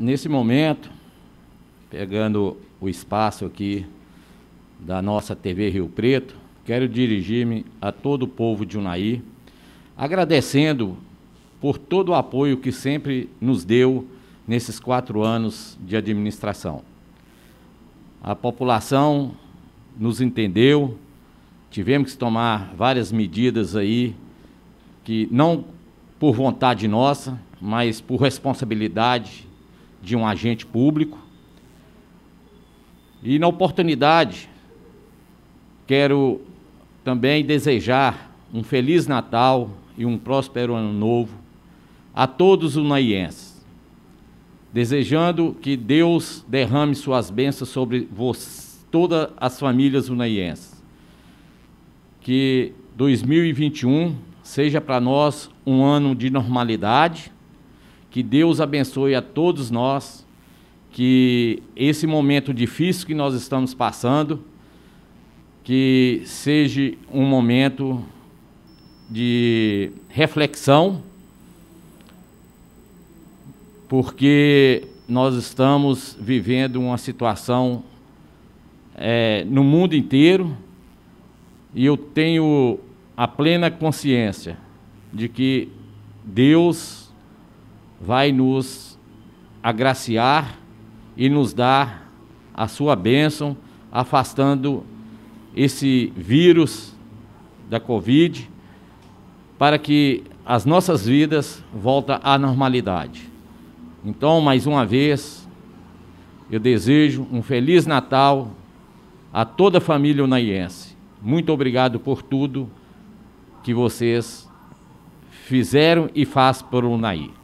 Nesse momento, pegando o espaço aqui da nossa TV Rio Preto, quero dirigir-me a todo o povo de Unai, agradecendo por todo o apoio que sempre nos deu nesses quatro anos de administração. A população nos entendeu, tivemos que tomar várias medidas aí, que não por vontade nossa, mas por responsabilidade de um agente público. E na oportunidade, quero também desejar um feliz Natal e um próspero ano novo a todos os naienses. Desejando que Deus derrame suas bênçãos sobre todas as famílias unaienses. Que 2021 seja para nós um ano de normalidade que Deus abençoe a todos nós, que esse momento difícil que nós estamos passando, que seja um momento de reflexão, porque nós estamos vivendo uma situação é, no mundo inteiro e eu tenho a plena consciência de que Deus vai nos agraciar e nos dar a sua bênção, afastando esse vírus da Covid, para que as nossas vidas voltem à normalidade. Então, mais uma vez, eu desejo um feliz Natal a toda a família unaiense. Muito obrigado por tudo que vocês fizeram e faz por Unaí.